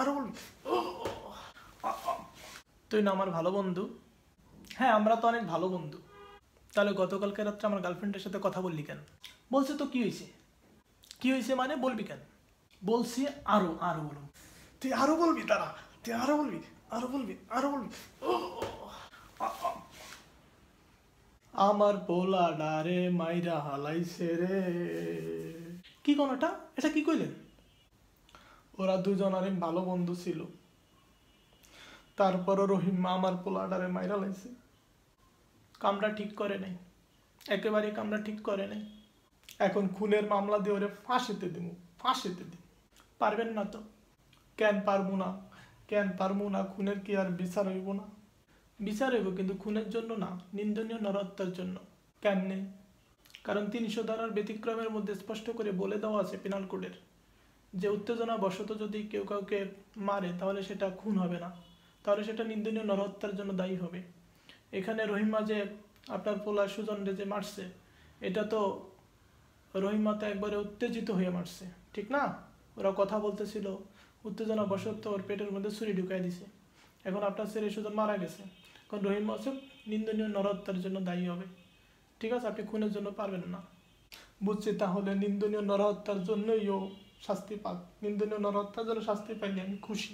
আরও বলবি তুই না আমার ভালো বন্ধু হ্যাঁ আমরা তো অনেক ভালো বন্ধু তাহলে গতকালকে রাত্রে আমার গার্লফ্রেন্ডের সাথে কথা বললি কেন বলছে তো কি হয়েছে কি হয়েছে মানে বলবি কেন বলছি আরো আরো বলুন তুই আরও বলবি তারা তুই আরও বলবি আরো বলবি আরও বলবি আমার বোলা ডারে মাইরা হালাইছে রে কি কোনটা এটা কি কইলেন ওরা দুজন অনেক ভালো বন্ধু ছিল তারপরও রহিম মা আমার পোলাডারে মাইরা লাইছে কামরা ঠিক করে নাই একেবারে কামরা ঠিক করে নাই এখন খুনের মামলা দিয়ে ওরে ফাঁসিতে দিব ফাঁসিতে দিব পারবেন না তো কেন পারবো না কেন পারবো না খুনের কি আর বিচার হইব না বিচার হইব কিন্তু খুনের জন্য না নিন্দনীয় নরহত্যার জন্য কেন নেই কারণ তিনশো ধারার ব্যতিক্রমের মধ্যে স্পষ্ট করে বলে দেওয়া আছে পেনাল কোডের যে উত্তেজনা বশত যদি কেউ কাউকে মারে তাহলে সেটা খুন হবে না তাহলে সেটা নিন্দনীয় নরহত্যার জন্য দায়ী হবে এখানে রহিমা যে আপনার পোলা সুজনরে যে মারছে এটা তো রহিমা তো একবারে উত্তেজিত হয়ে মারছে ঠিক না ওরা কথা বলতেছিল উত্তেজনা বশত ওর পেটের মধ্যে ছুরি ঢুকাই দিছে এখন আপনার ছেলে সুজন মারা গেছে এখন রহিমা হচ্ছে নিন্দনীয় নরহত্যার জন্য দায়ী হবে ঠিক আছে আপনি খুনের জন্য পারবেন না বুঝছি তাহলে নিন্দনীয় নরহত্যার জন্যই ও শাস্তি পাক নিন্দনীয় নরহত্যার জন্য শাস্তি পাইলে আমি খুশি